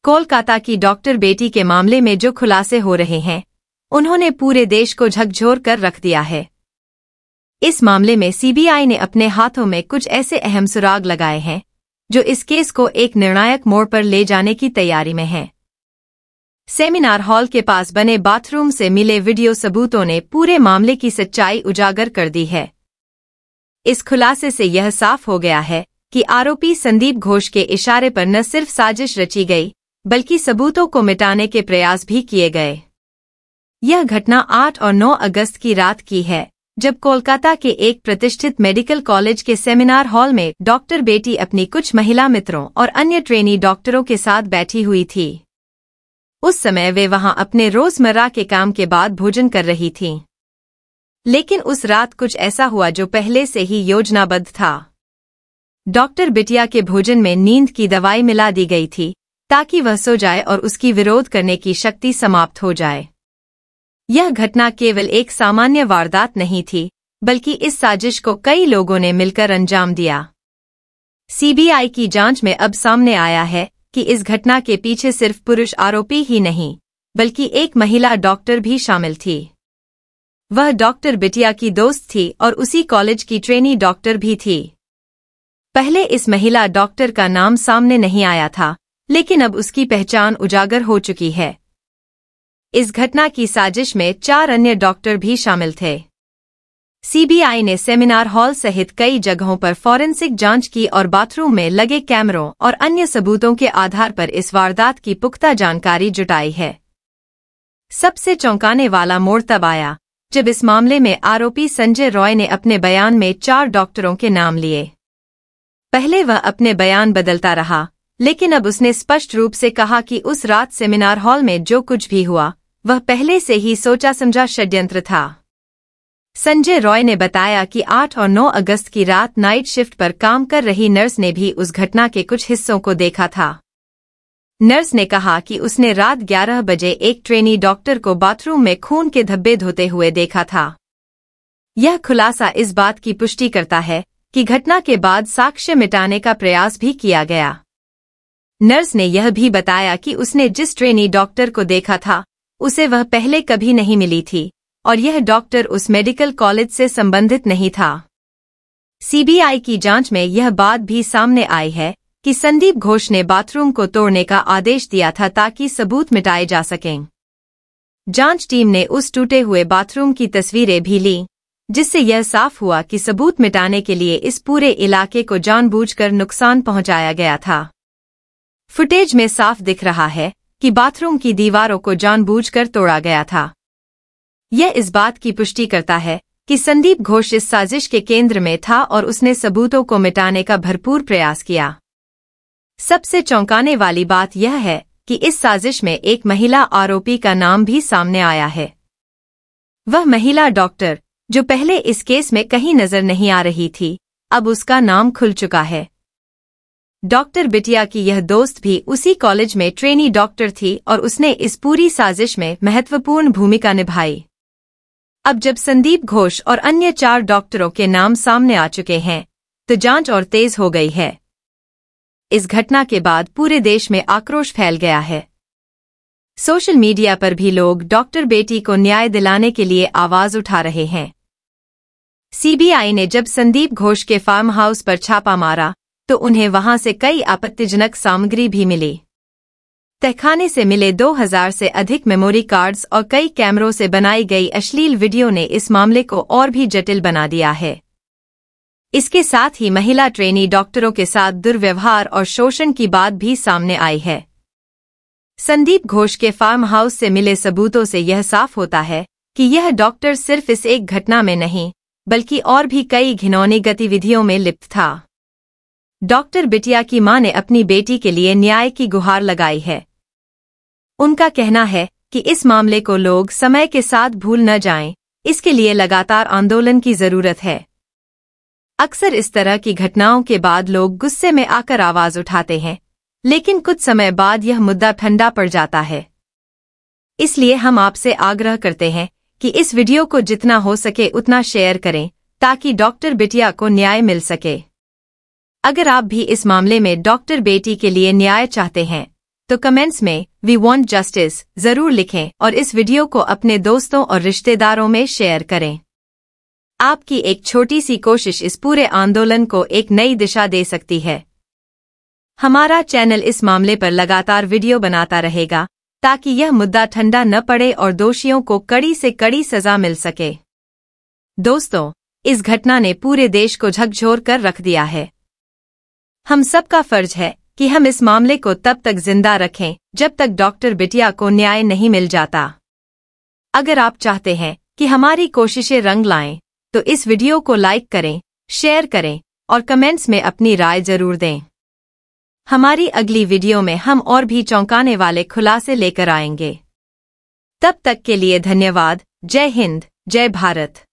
कोलकाता की डॉक्टर बेटी के मामले में जो खुलासे हो रहे हैं उन्होंने पूरे देश को झकझोर कर रख दिया है इस मामले में सीबीआई ने अपने हाथों में कुछ ऐसे अहम सुराग लगाए हैं जो इस केस को एक निर्णायक मोड़ पर ले जाने की तैयारी में हैं सेमिनार हॉल के पास बने बाथरूम से मिले वीडियो सबूतों ने पूरे मामले की सच्चाई उजागर कर दी है इस खुलासे से यह साफ हो गया है कि आरोपी संदीप घोष के इशारे पर न सिर्फ साजिश रची गई बल्कि सबूतों को मिटाने के प्रयास भी किए गए यह घटना 8 और 9 अगस्त की रात की है जब कोलकाता के एक प्रतिष्ठित मेडिकल कॉलेज के सेमिनार हॉल में डॉक्टर बेटी अपनी कुछ महिला मित्रों और अन्य ट्रेनी डॉक्टरों के साथ बैठी हुई थी उस समय वे वहां अपने रोजमर्रा के काम के बाद भोजन कर रही थीं लेकिन उस रात कुछ ऐसा हुआ जो पहले से ही योजनाबद्ध था डॉक्टर बिटिया के भोजन में नींद की दवाई मिला दी गई थी ताकि वह सो जाए और उसकी विरोध करने की शक्ति समाप्त हो जाए यह घटना केवल एक सामान्य वारदात नहीं थी बल्कि इस साजिश को कई लोगों ने मिलकर अंजाम दिया सीबीआई की जांच में अब सामने आया है कि इस घटना के पीछे सिर्फ पुरुष आरोपी ही नहीं बल्कि एक महिला डॉक्टर भी शामिल थी वह डॉक्टर बिटिया की दोस्त थी और उसी कॉलेज की ट्रेनी डॉक्टर भी थी पहले इस महिला डॉक्टर का नाम सामने नहीं आया था लेकिन अब उसकी पहचान उजागर हो चुकी है इस घटना की साजिश में चार अन्य डॉक्टर भी शामिल थे सीबीआई ने सेमिनार हॉल सहित कई जगहों पर फॉरेंसिक जांच की और बाथरूम में लगे कैमरों और अन्य सबूतों के आधार पर इस वारदात की पुख्ता जानकारी जुटाई है सबसे चौंकाने वाला मोड़ तब आया जब इस मामले में आरोपी संजय रॉय ने अपने बयान में चार डॉक्टरों के नाम लिए पहले वह अपने बयान बदलता रहा लेकिन अब उसने स्पष्ट रूप से कहा कि उस रात सेमिनार हॉल में जो कुछ भी हुआ वह पहले से ही सोचा समझा षड्यंत्र था संजय रॉय ने बताया कि 8 और 9 अगस्त की रात नाइट शिफ्ट पर काम कर रही नर्स ने भी उस घटना के कुछ हिस्सों को देखा था नर्स ने कहा कि उसने रात 11 बजे एक ट्रेनी डॉक्टर को बाथरूम में खून के धब्बे धोते हुए देखा था यह खुलासा इस बात की पुष्टि करता है कि घटना के बाद साक्ष्य मिटाने का प्रयास भी किया गया नर्स ने यह भी बताया कि उसने जिस ट्रेनी डॉक्टर को देखा था उसे वह पहले कभी नहीं मिली थी और यह डॉक्टर उस मेडिकल कॉलेज से संबंधित नहीं था सीबीआई की जांच में यह बात भी सामने आई है कि संदीप घोष ने बाथरूम को तोड़ने का आदेश दिया था ताकि सबूत मिटाए जा सकें जांच टीम ने उस टूटे हुए बाथरूम की तस्वीरें भी ली जिससे यह साफ हुआ कि सबूत मिटाने के लिए इस पूरे इलाके को जानबूझकर नुकसान पहुंचाया गया था फुटेज में साफ दिख रहा है कि बाथरूम की दीवारों को जानबूझकर तोड़ा गया था यह इस बात की पुष्टि करता है कि संदीप घोष इस साजिश के केंद्र में था और उसने सबूतों को मिटाने का भरपूर प्रयास किया सबसे चौंकाने वाली बात यह है कि इस साजिश में एक महिला आरोपी का नाम भी सामने आया है वह महिला डॉक्टर जो पहले इस केस में कहीं नजर नहीं आ रही थी अब उसका नाम खुल चुका है डॉक्टर बिटिया की यह दोस्त भी उसी कॉलेज में ट्रेनी डॉक्टर थी और उसने इस पूरी साजिश में महत्वपूर्ण भूमिका निभाई अब जब संदीप घोष और अन्य चार डॉक्टरों के नाम सामने आ चुके हैं तो जांच और तेज हो गई है इस घटना के बाद पूरे देश में आक्रोश फैल गया है सोशल मीडिया पर भी लोग डॉक्टर बेटी को न्याय दिलाने के लिए आवाज उठा रहे हैं सीबीआई ने जब संदीप घोष के फार्म हाउस पर छापा मारा तो उन्हें वहां से कई आपत्तिजनक सामग्री भी मिली तहखाने से मिले 2000 से अधिक मेमोरी कार्ड्स और कई कैमरों से बनाई गई अश्लील वीडियो ने इस मामले को और भी जटिल बना दिया है इसके साथ ही महिला ट्रेनी डॉक्टरों के साथ दुर्व्यवहार और शोषण की बात भी सामने आई है संदीप घोष के फार्म हाउस से मिले सबूतों से यह साफ होता है कि यह डॉक्टर सिर्फ इस एक घटना में नहीं बल्कि और भी कई घिनौनी गतिविधियों में लिप्त था डॉक्टर बिटिया की मां ने अपनी बेटी के लिए न्याय की गुहार लगाई है उनका कहना है कि इस मामले को लोग समय के साथ भूल न जाएं, इसके लिए लगातार आंदोलन की जरूरत है अक्सर इस तरह की घटनाओं के बाद लोग गुस्से में आकर आवाज उठाते हैं लेकिन कुछ समय बाद यह मुद्दा ठंडा पड़ जाता है इसलिए हम आपसे आग्रह करते हैं कि इस वीडियो को जितना हो सके उतना शेयर करें ताकि डॉक्टर बिटिया को न्याय मिल सके अगर आप भी इस मामले में डॉक्टर बेटी के लिए न्याय चाहते हैं तो कमेंट्स में वी वॉन्ट जस्टिस जरूर लिखें और इस वीडियो को अपने दोस्तों और रिश्तेदारों में शेयर करें आपकी एक छोटी सी कोशिश इस पूरे आंदोलन को एक नई दिशा दे सकती है हमारा चैनल इस मामले पर लगातार वीडियो बनाता रहेगा ताकि यह मुद्दा ठंडा न पड़े और दोषियों को कड़ी से कड़ी सजा मिल सके दोस्तों इस घटना ने पूरे देश को झकझोर कर रख दिया है हम सबका फर्ज है कि हम इस मामले को तब तक जिंदा रखें जब तक डॉक्टर बिटिया को न्याय नहीं मिल जाता अगर आप चाहते हैं कि हमारी कोशिशें रंग लाएं तो इस वीडियो को लाइक करें शेयर करें और कमेंट्स में अपनी राय जरूर दें हमारी अगली वीडियो में हम और भी चौंकाने वाले खुलासे लेकर आएंगे तब तक के लिए धन्यवाद जय हिंद जय भारत